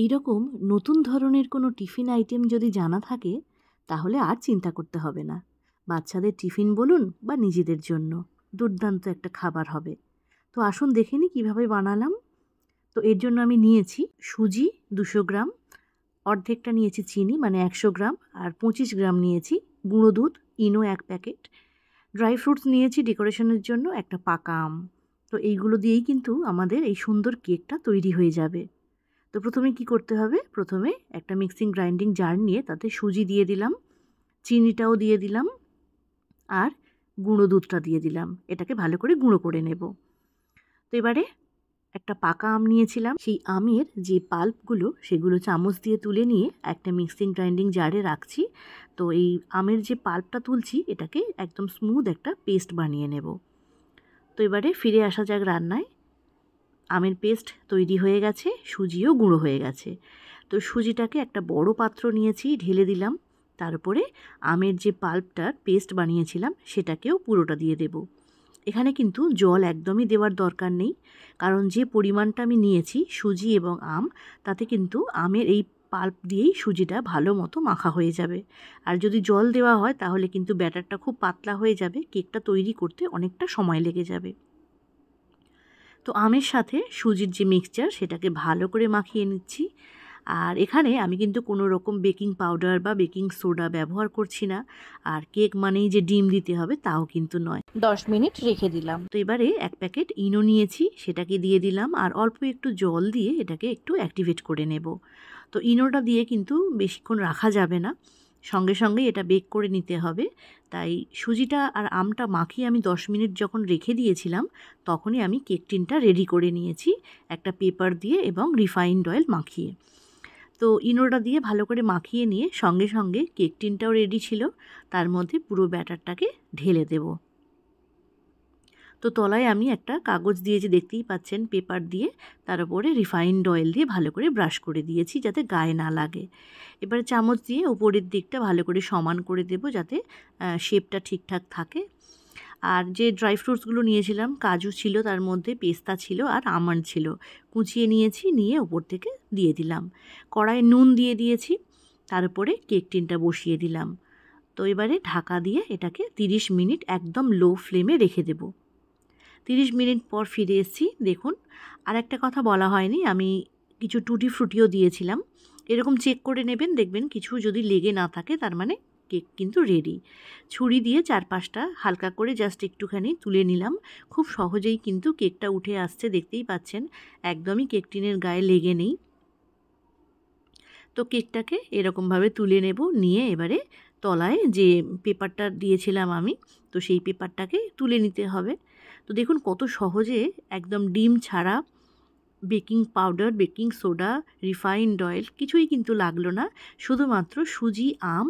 এইরকম নতুন ধরনের কোনো টিফিন আইটেম যদি জানা থাকে তাহলে আর চিন্তা করতে হবে না বাচ্চাদের টিফিন বলুন বা নিজেদের জন্য দুর্দান্ত একটা খাবার হবে তো আসুন দেখে নিই কীভাবে বানালাম তো এর জন্য আমি নিয়েছি সুজি দুশো গ্রাম অর্ধেকটা নিয়েছি চিনি মানে একশো গ্রাম আর পঁচিশ গ্রাম নিয়েছি গুঁড়ো দুধ ইনো এক প্যাকেট ড্রাই ফ্রুটস নিয়েছি ডেকোরেশনের জন্য একটা পাকা আম তো এইগুলো দিয়েই কিন্তু আমাদের এই সুন্দর কেকটা তৈরি হয়ে যাবে তো প্রথমে কি করতে হবে প্রথমে একটা মিক্সিং গ্রাইন্ডিং জার নিয়ে তাতে সুজি দিয়ে দিলাম চিনিটাও দিয়ে দিলাম আর গুঁড়ো দুধটা দিয়ে দিলাম এটাকে ভালো করে গুঁড়ো করে নেব তো এবারে একটা পাকা আম নিয়েছিলাম সেই আমের যে পাল্পগুলো সেগুলো চামচ দিয়ে তুলে নিয়ে একটা মিক্সিং গ্রাইন্ডিং জারে রাখছি তো এই আমের যে পাল্পটা তুলছি এটাকে একদম স্মুথ একটা পেস্ট বানিয়ে নেব তো এবারে ফিরে আসা যাক রান্নায় আমের পেস্ট তৈরি হয়ে গেছে সুজিও গুঁড়ো হয়ে গেছে তো সুজিটাকে একটা বড় পাত্র নিয়েছি ঢেলে দিলাম তারপরে আমের যে পাল্পটার পেস্ট বানিয়েছিলাম সেটাকেও পুরোটা দিয়ে দেব এখানে কিন্তু জল একদমই দেওয়ার দরকার নেই কারণ যে পরিমাণটা আমি নিয়েছি সুজি এবং আম তাতে কিন্তু আমের এই পাল্প দিয়েই সুজিটা ভালো মতো মাখা হয়ে যাবে আর যদি জল দেওয়া হয় তাহলে কিন্তু ব্যাটারটা খুব পাতলা হয়ে যাবে কেকটা তৈরি করতে অনেকটা সময় লেগে যাবে তো আমের সাথে সুজির যে মিক্সচার সেটাকে ভালো করে মাখিয়ে নিচ্ছি আর এখানে আমি কিন্তু কোনো রকম বেকিং পাউডার বা বেকিং সোডা ব্যবহার করছি না আর কেক মানেই যে ডিম দিতে হবে তাও কিন্তু নয় 10 মিনিট রেখে দিলাম তো এবারে এক প্যাকেট ইনো নিয়েছি সেটাকে দিয়ে দিলাম আর অল্প একটু জল দিয়ে এটাকে একটু অ্যাক্টিভেট করে নেব তো ইনোটা দিয়ে কিন্তু বেশিক্ষণ রাখা যাবে না সঙ্গে সঙ্গে এটা বেক করে নিতে হবে তাই সুজিটা আর আমটা মাখিয়ে আমি 10 মিনিট যখন রেখে দিয়েছিলাম তখনই আমি কেক টিনটা রেডি করে নিয়েছি একটা পেপার দিয়ে এবং রিফাইন্ড অয়েল মাখিয়ে তো ইনোটা দিয়ে ভালো করে মাখিয়ে নিয়ে সঙ্গে সঙ্গে কেক টিনটাও রেডি ছিল তার মধ্যে পুরো ব্যাটারটাকে ঢেলে দেবো তো তলায় আমি একটা কাগজ দিয়েছি দেখতেই পাচ্ছেন পেপার দিয়ে তার উপরে রিফাইন্ড অয়েল দিয়ে ভালো করে ব্রাশ করে দিয়েছি যাতে গায়ে না লাগে এবার চামচ দিয়ে উপরের দিকটা ভালো করে সমান করে দেব যাতে শেপটা ঠিকঠাক থাকে আর যে ড্রাই ফ্রুটসগুলো নিয়েছিলাম কাজু ছিল তার মধ্যে পেস্তা ছিল আর আমন্ড ছিল কুচিয়ে নিয়েছি নিয়ে ওপর থেকে দিয়ে দিলাম কড়ায় নুন দিয়ে দিয়েছি তারপরে কেক টিনটা বসিয়ে দিলাম তো এবারে ঢাকা দিয়ে এটাকে 30 মিনিট একদম লো ফ্লেমে রেখে দেবো তিরিশ মিনিট পর ফিরে এসেছি দেখুন আর একটা কথা বলা হয়নি আমি কিছু টুটি ফ্রুটিও দিয়েছিলাম এরকম চেক করে নেবেন দেখবেন কিছু যদি লেগে না থাকে তার মানে কেক কিন্তু রেডি ছুরি দিয়ে চারপাশটা হালকা করে জাস্ট একটুখানি তুলে নিলাম খুব সহজেই কিন্তু কেকটা উঠে আসছে দেখতেই পাচ্ছেন একদমই কেক টিনের গায়ে লেগে নেই তো কেকটাকে এরকমভাবে তুলে নেব নিয়ে এবারে তলায় যে পেপারটা দিয়েছিলাম আমি তো সেই পেপারটাকে তুলে নিতে হবে তো দেখুন কত সহজে একদম ডিম ছাড়া baking powder baking soda refined oil কিছুই কিন্তু লাগলো না শুধুমাত্র সুজি আম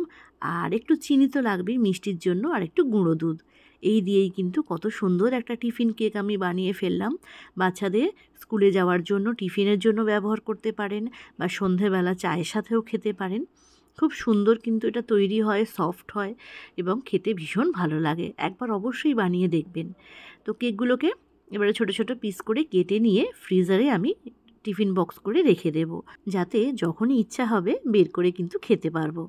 আর একটু চিনি তো লাগবেই মিষ্টির জন্য আর একটু গুঁড়ো দুধ এই দিয়েই কিন্তু কত সুন্দর একটা টিফিন কেক আমি বানিয়ে ফেললাম বাচ্চাদের স্কুলে যাওয়ার জন্য টিফিনের জন্য ব্যবহার করতে পারেন বা সন্ধেবেলা চায়ের সাথেও খেতে পারেন খুব সুন্দর কিন্তু এটা তৈরি হয় সফট হয় এবং খেতে ভীষণ ভালো লাগে একবার অবশ্যই বানিয়ে দেখবেন তো কেকগুলোকে এবারে ছোট ছোট পিস করে কেটে নিয়ে ফ্রিজারে আমি টিফিন বক্স করে রেখে দেব যাতে যখনই ইচ্ছা হবে বের করে কিন্তু খেতে পারবো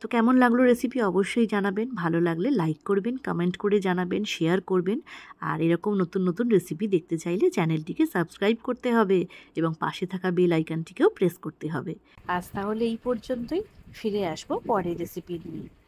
তো কেমন লাগলো রেসিপি অবশ্যই জানাবেন ভালো লাগলে লাইক করবেন কমেন্ট করে জানাবেন শেয়ার করবেন আর এরকম নতুন নতুন রেসিপি দেখতে চাইলে চ্যানেলটিকে সাবস্ক্রাইব করতে হবে এবং পাশে থাকা বেল আইকনটিকেও প্রেস করতে হবে আজ তাহলে এই পর্যন্তই ফিরে আসবো পরের রেসিপি নিয়ে